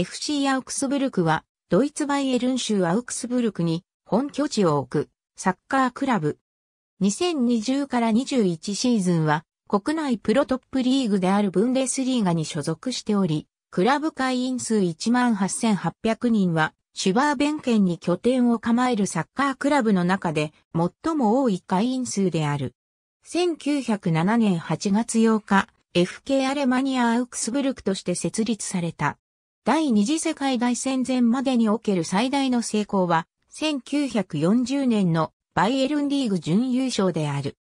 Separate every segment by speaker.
Speaker 1: FC アウクスブルクは、ドイツバイエルン州アウクスブルクに本拠地を置くサッカークラブ。2020から21シーズンは国内プロトップリーグであるブンデスリーガに所属しており、クラブ会員数18,800人はシュバーベン県に拠点を構えるサッカークラブの中で最も多い会員数である。1907年8月8日、FK アレマニア・アウクスブルクとして設立された。第二次世界大戦前までにおける最大の成功は、1940年のバイエルンリーグ準優勝である。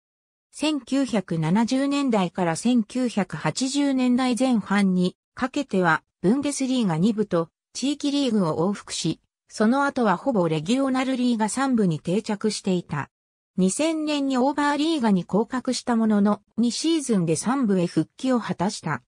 Speaker 1: 1970年代から1980年代前半にかけては、ブンデスリーガ2部と地域リーグを往復し、その後はほぼレギオナルリーガ3部に定着していた。2000年にオーバーリーガに降格したものの2シーズンで3部へ復帰を果たした。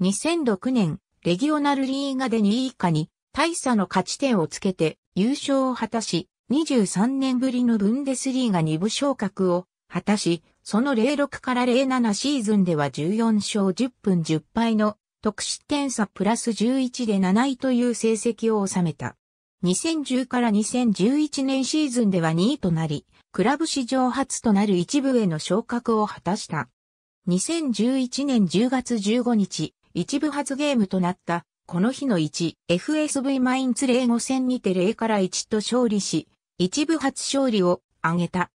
Speaker 1: 2006年レギオナルリーガで2位以下に大差の勝ち点をつけて優勝を果たし、23年ぶりのブンデスリーガ2部昇格を果たし、その06から07シーズンでは14勝10分10敗の得失点差プラス11で7位という成績を収めた。2010から2011年シーズンでは2位となり、クラブ史上初となる一部への昇格を果たした。2011年10月15日、一部初ゲームとなった、この日の 1FSV マインツ0 5戦にて0から1と勝利し、一部初勝利を挙げた。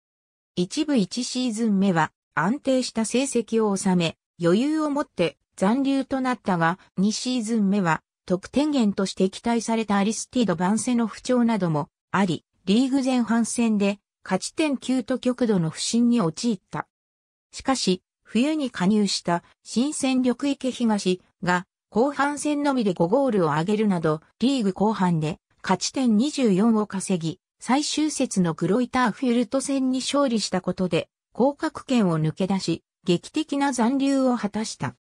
Speaker 1: 一部1シーズン目は安定した成績を収め、余裕を持って残留となったが、2シーズン目は得点源として期待されたアリスティード・バンセの不調などもあり、リーグ前半戦で勝ち点9と極度の不振に陥った。しかし、冬に加入した新戦力池東が後半戦のみで5ゴールを挙げるなど、リーグ後半で勝ち点24を稼ぎ、最終節のグロイターフィルト戦に勝利したことで、降格圏を抜け出し、劇的な残留を果たした。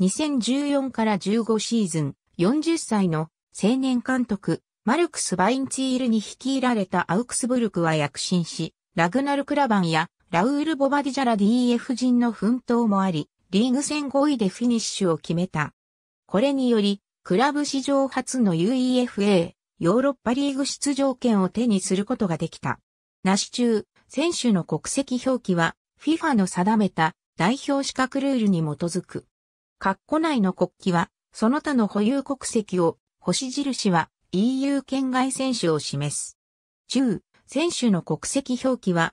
Speaker 1: 2014から15シーズン、40歳の青年監督、マルクス・バインツィールに率いられたアウクスブルクは躍進し、ラグナルクラバンやラウール・ボバディジャラ DF 陣の奮闘もあり、リーグ戦5位でフィニッシュを決めた。これにより、クラブ史上初の UEFA、ヨーロッパリーグ出場権を手にすることができた。なし中、選手の国籍表記は、FIFA の定めた代表資格ルールに基づく。括弧内の国旗は、その他の保有国籍を、星印は EU 圏外選手を示す。中、選手の国籍表記は、